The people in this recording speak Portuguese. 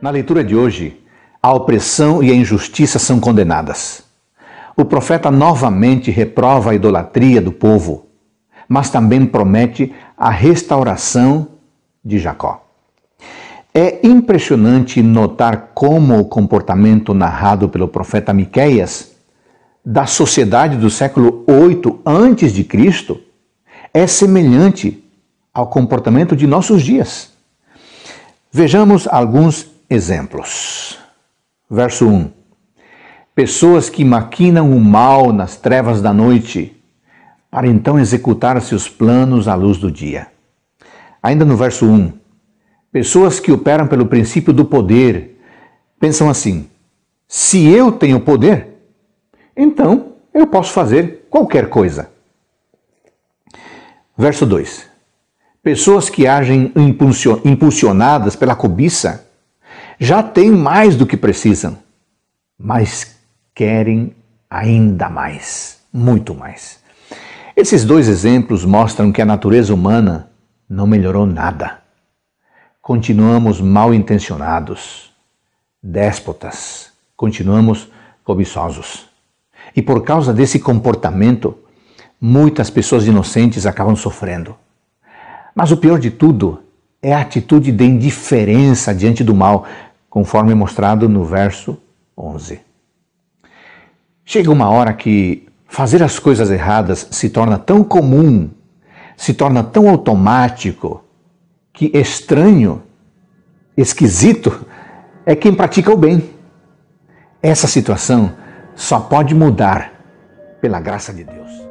Na leitura de hoje, a opressão e a injustiça são condenadas. O profeta novamente reprova a idolatria do povo, mas também promete a restauração de Jacó. É impressionante notar como o comportamento narrado pelo profeta Miqueias da sociedade do século 8 antes de Cristo é semelhante ao comportamento de nossos dias. Vejamos alguns exemplos. Verso 1: Pessoas que maquinam o mal nas trevas da noite, para então executar seus planos à luz do dia. Ainda no verso 1, pessoas que operam pelo princípio do poder pensam assim: se eu tenho poder, então eu posso fazer qualquer coisa. Verso 2: Pessoas que agem impulsionadas pela cobiça já têm mais do que precisam, mas querem ainda mais, muito mais. Esses dois exemplos mostram que a natureza humana não melhorou nada. Continuamos mal intencionados, déspotas, continuamos cobiçosos. E por causa desse comportamento, muitas pessoas inocentes acabam sofrendo. Mas o pior de tudo é a atitude de indiferença diante do mal, conforme mostrado no verso 11. Chega uma hora que fazer as coisas erradas se torna tão comum, se torna tão automático, que estranho, esquisito é quem pratica o bem. Essa situação só pode mudar pela graça de Deus.